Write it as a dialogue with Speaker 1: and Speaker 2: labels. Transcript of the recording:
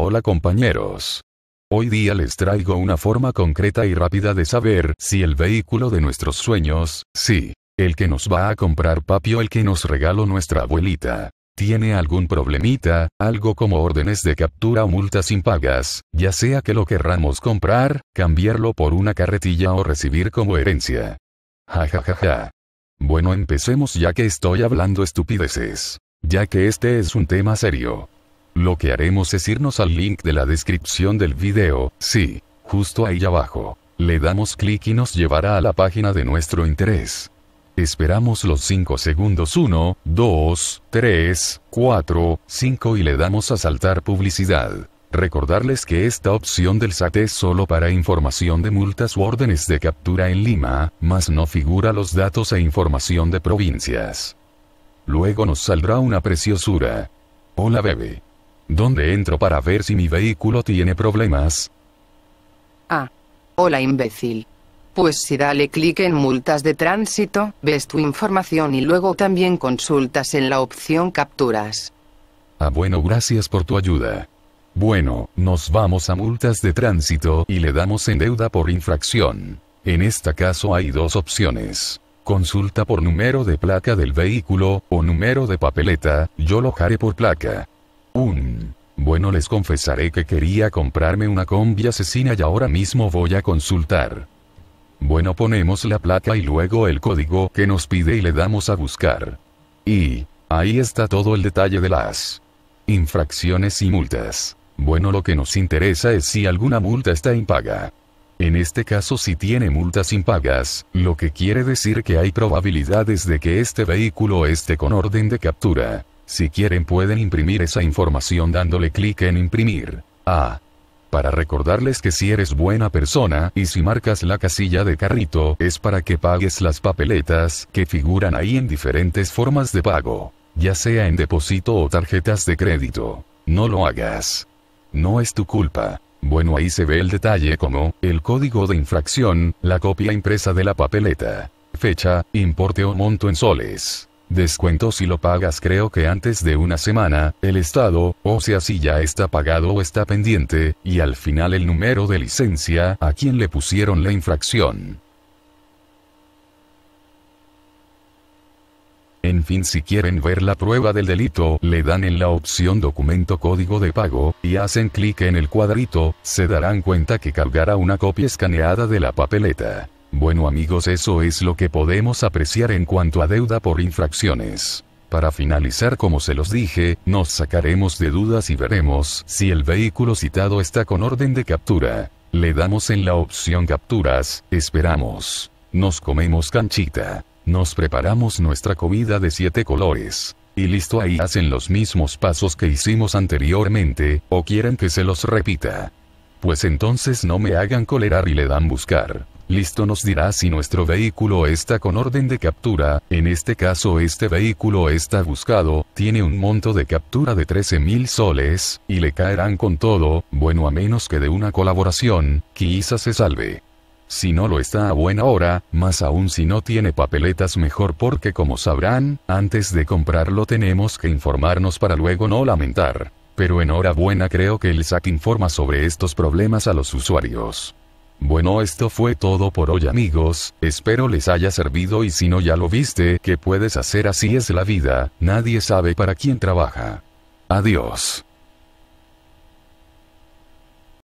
Speaker 1: hola compañeros. Hoy día les traigo una forma concreta y rápida de saber si el vehículo de nuestros sueños, sí, el que nos va a comprar papi o el que nos regaló nuestra abuelita, tiene algún problemita, algo como órdenes de captura o multas impagas, ya sea que lo querramos comprar, cambiarlo por una carretilla o recibir como herencia. Ja ja ja ja. Bueno empecemos ya que estoy hablando estupideces. Ya que este es un tema serio. Lo que haremos es irnos al link de la descripción del video, sí, justo ahí abajo. Le damos clic y nos llevará a la página de nuestro interés. Esperamos los 5 segundos 1, 2, 3, 4, 5 y le damos a saltar publicidad. Recordarles que esta opción del SAT es solo para información de multas u órdenes de captura en Lima, más no figura los datos e información de provincias. Luego nos saldrá una preciosura. Hola bebé. ¿Dónde entro para ver si mi vehículo tiene problemas? Ah. Hola imbécil. Pues si dale clic en multas de tránsito, ves tu información y luego también consultas en la opción capturas. Ah bueno, gracias por tu ayuda. Bueno, nos vamos a multas de tránsito y le damos en deuda por infracción. En este caso hay dos opciones. Consulta por número de placa del vehículo, o número de papeleta, yo lo haré por placa. Bueno les confesaré que quería comprarme una combi asesina y ahora mismo voy a consultar. Bueno ponemos la placa y luego el código que nos pide y le damos a buscar. Y, ahí está todo el detalle de las infracciones y multas. Bueno lo que nos interesa es si alguna multa está impaga. En este caso si tiene multas impagas, lo que quiere decir que hay probabilidades de que este vehículo esté con orden de captura. Si quieren pueden imprimir esa información dándole clic en imprimir. Ah. Para recordarles que si eres buena persona y si marcas la casilla de carrito es para que pagues las papeletas que figuran ahí en diferentes formas de pago, ya sea en depósito o tarjetas de crédito. No lo hagas. No es tu culpa. Bueno, ahí se ve el detalle como, el código de infracción, la copia impresa de la papeleta. Fecha, importe o monto en soles. Descuento si lo pagas creo que antes de una semana, el estado, o sea si ya está pagado o está pendiente, y al final el número de licencia a quien le pusieron la infracción. En fin, si quieren ver la prueba del delito, le dan en la opción documento código de pago, y hacen clic en el cuadrito, se darán cuenta que cargará una copia escaneada de la papeleta. Bueno amigos eso es lo que podemos apreciar en cuanto a deuda por infracciones. Para finalizar como se los dije, nos sacaremos de dudas y veremos si el vehículo citado está con orden de captura. Le damos en la opción capturas, esperamos. Nos comemos canchita. Nos preparamos nuestra comida de siete colores. Y listo ahí hacen los mismos pasos que hicimos anteriormente, o quieren que se los repita. Pues entonces no me hagan colerar y le dan buscar. Listo nos dirá si nuestro vehículo está con orden de captura, en este caso este vehículo está buscado, tiene un monto de captura de 13.000 soles, y le caerán con todo, bueno a menos que de una colaboración, quizás se salve. Si no lo está a buena hora, más aún si no tiene papeletas mejor porque como sabrán, antes de comprarlo tenemos que informarnos para luego no lamentar. Pero enhorabuena creo que el SAC informa sobre estos problemas a los usuarios. Bueno esto fue todo por hoy amigos, espero les haya servido y si no ya lo viste, que puedes hacer así es la vida, nadie sabe para quién trabaja. Adiós.